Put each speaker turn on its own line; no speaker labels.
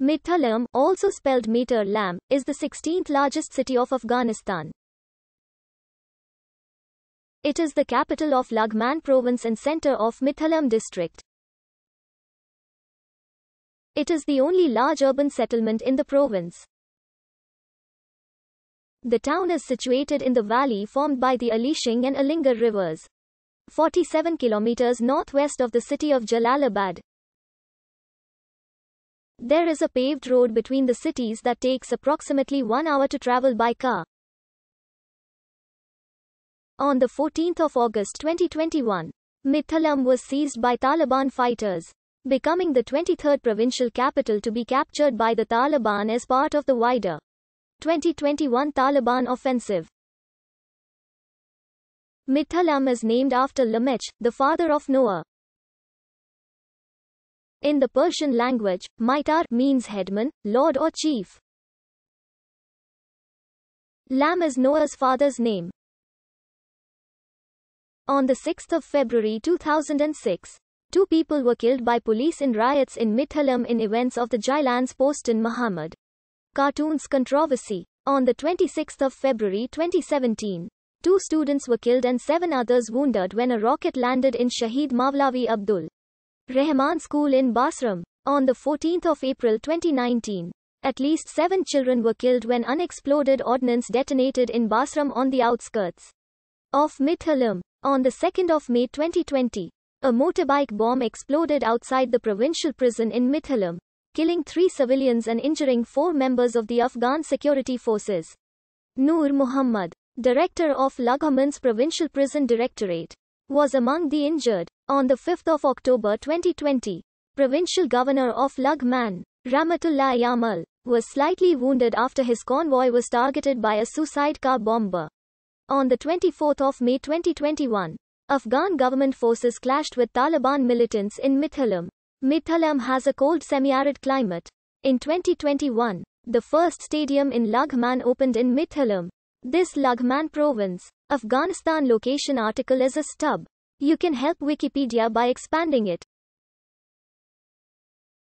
Mithalam, also spelled Meter Lam, is the 16th largest city of Afghanistan.
It is the capital of Lagman province and center of Mithalam district. It is the only large urban settlement in the province. The town is
situated in the valley formed by the Alishing and Alingar rivers, 47 kilometers northwest of the city of Jalalabad. There is a paved road between the cities that takes approximately one hour to travel by car. On the 14th of August 2021, Mithalam was seized by Taliban fighters, becoming the 23rd provincial capital to be captured by the Taliban as part of the wider 2021 Taliban offensive.
Mithalam is named after Lamech, the father of Noah. In the Persian language, mitar means headman, lord or chief. Lam is Noah's father's name. On the 6th of February
2006, two people were killed by police in riots in Mithalam in events of the Jailans post in Muhammad. Cartoons controversy. On the 26th of February 2017, two students were killed and seven others wounded when a rocket landed in Shahid Mavlavi Abdul. Rehman School in Basram. On the 14th of April 2019, at least seven children were killed when unexploded ordnance detonated in Basram on the outskirts of Mithalam. On the 2nd of May 2020, a motorbike bomb exploded outside the provincial prison in Mithalam, killing three civilians and injuring four members of the Afghan security forces. Noor Muhammad, director of Laghamans Provincial Prison Directorate, was among the injured. On 5 October 2020, Provincial Governor of Lugman, Ramatullah Yamal, was slightly wounded after his convoy was targeted by a suicide car bomber. On 24 May 2021, Afghan government forces clashed with Taliban militants in Mithalam. Mithalam has a cold semi-arid climate. In 2021, the first stadium in Lughman opened in Mithalam, this
Lagman province, Afghanistan location article is a stub. You can help Wikipedia by expanding it.